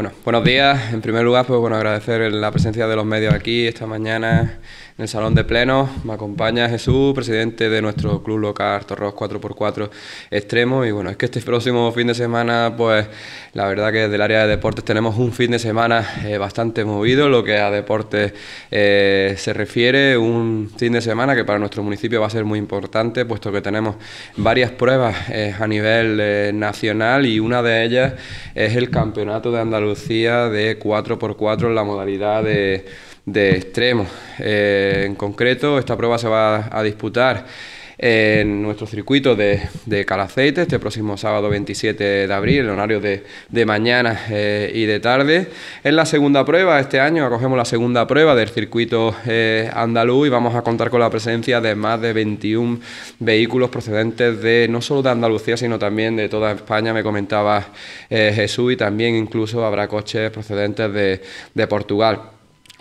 Bueno, buenos días. En primer lugar, pues bueno, agradecer la presencia de los medios aquí esta mañana en el Salón de Pleno. Me acompaña Jesús, presidente de nuestro club local Torros 4x4 Extremo. Y bueno, es que este próximo fin de semana, pues la verdad que desde el área de deportes tenemos un fin de semana eh, bastante movido, lo que a deportes eh, se refiere. Un fin de semana que para nuestro municipio va a ser muy importante, puesto que tenemos varias pruebas eh, a nivel nacional y una de ellas es el Campeonato de Andalucía de 4x4 en la modalidad de, de extremo. Eh, en concreto, esta prueba se va a disputar en nuestro circuito de, de Calaceite este próximo sábado 27 de abril, en horario de, mañana eh, y de tarde. Es la segunda prueba, este año acogemos la segunda prueba del circuito eh, andaluz y vamos a contar con la presencia de más de 21 vehículos procedentes de no solo de Andalucía, sino también de toda España, me comentaba eh, Jesús, y también incluso habrá coches procedentes de Portugal.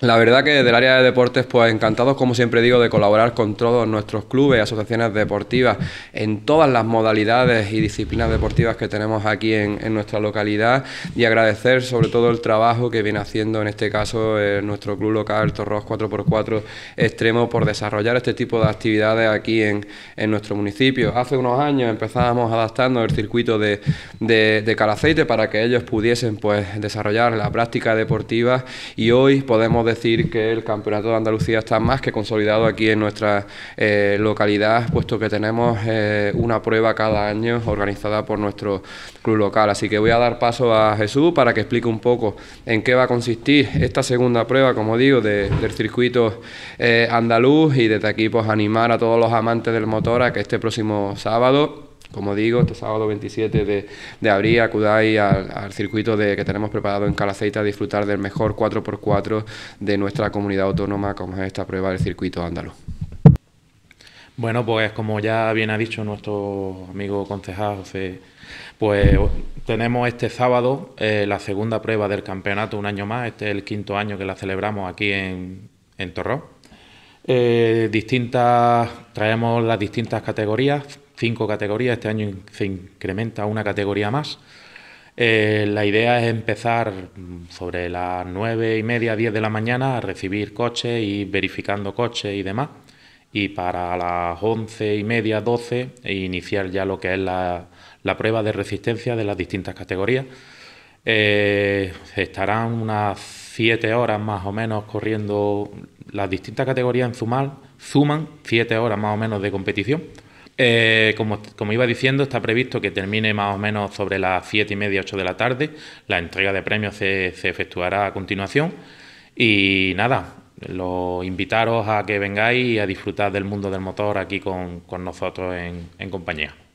La verdad que del área de deportes, pues encantados, como siempre digo, de colaborar con todos nuestros clubes, asociaciones deportivas, en todas las modalidades y disciplinas deportivas que tenemos aquí en, nuestra localidad y agradecer sobre todo el trabajo que viene haciendo en este caso eh, nuestro club local Torros 4x4 Extremo por desarrollar este tipo de actividades aquí en, nuestro municipio. Hace unos años empezábamos adaptando el circuito de, de, de Calaceite para que ellos pudiesen pues desarrollar la práctica deportiva y hoy podemos decir que el Campeonato de Andalucía está más que consolidado aquí en nuestra eh, localidad, puesto que tenemos eh, una prueba cada año organizada por nuestro club local. Así que voy a dar paso a Jesús para que explique un poco en qué va a consistir esta segunda prueba, como digo, del circuito eh, andaluz y desde aquí pues animar a todos los amantes del motor a que este próximo sábado como digo, este sábado 27 de, abril acudáis al, circuito de, que tenemos preparado en Calaceita a disfrutar del mejor 4x4 de nuestra comunidad autónoma, como es esta prueba del circuito andaluz. Bueno, pues como ya bien ha dicho nuestro amigo concejal pues tenemos este sábado eh, la segunda prueba del campeonato, un año más, este es el quinto año que la celebramos aquí en, en Torró. Eh, distintas, traemos las distintas categorías, cinco categorías, este año se incrementa una categoría más. Eh, la idea es empezar mm, sobre las nueve y media, diez de la mañana a recibir coches y verificando coches y demás. Y para las once y media, doce... E iniciar ya lo que es la, la prueba de resistencia de las distintas categorías. Eh, estarán unas siete horas más o menos corriendo las distintas categorías en Zumal, suman siete horas más o menos de competición. Eh, como, iba diciendo, está previsto que termine más o menos sobre las 7 y media, 8 de la tarde. La entrega de premios se, efectuará a continuación. Y nada, los invitaros a que vengáis y a disfrutar del mundo del motor aquí con, nosotros en compañía.